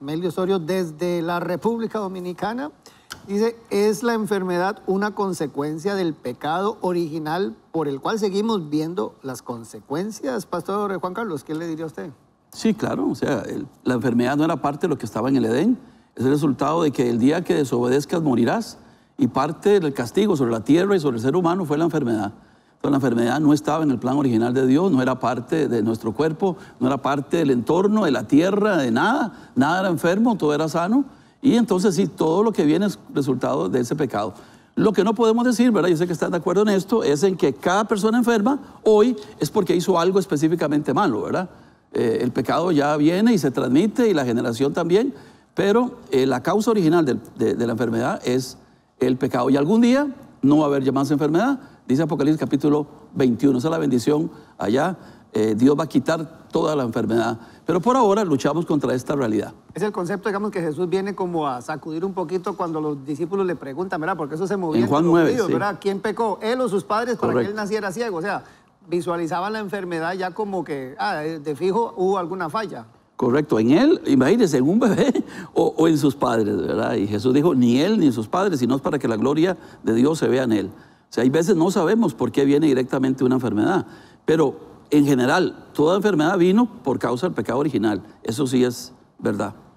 Melio Osorio desde la República Dominicana. Dice, ¿es la enfermedad una consecuencia del pecado original por el cual seguimos viendo las consecuencias? Pastor Juan Carlos, ¿qué le diría a usted? Sí, claro, o sea, la enfermedad no era parte de lo que estaba en el Edén, es el resultado de que el día que desobedezcas morirás y parte del castigo sobre la tierra y sobre el ser humano fue la enfermedad la enfermedad no estaba en el plan original de Dios, no era parte de nuestro cuerpo, no era parte del entorno, de la tierra, de nada. Nada era enfermo, todo era sano. Y entonces sí, todo lo que viene es resultado de ese pecado. Lo que no podemos decir, ¿verdad? Yo sé que están de acuerdo en esto, es en que cada persona enferma hoy es porque hizo algo específicamente malo, ¿verdad? Eh, el pecado ya viene y se transmite y la generación también, pero eh, la causa original de, la enfermedad es el pecado. Y algún día no va a haber ya más enfermedad, Dice Apocalipsis capítulo 21, esa es la bendición allá. Eh, Dios va a quitar toda la enfermedad. Pero por ahora luchamos contra esta realidad. Es el concepto, digamos, que Jesús viene como a sacudir un poquito cuando los discípulos le preguntan, ¿verdad? Porque eso se movía en Juan ¿verdad? ¿Quién pecó? ¿Él o sus padres para que él naciera ciego? O sea, visualizaban la enfermedad ya como que, ah, de fijo hubo alguna falla. Correcto, en él, imagínense, en un bebé o, o en sus padres, ¿verdad? Y Jesús dijo, ni él ni sus padres, sino para que la gloria de Dios se vea en él. O sea, hay veces no sabemos por qué viene directamente una enfermedad, pero en general, toda enfermedad vino por causa del pecado original. Eso sí es verdad.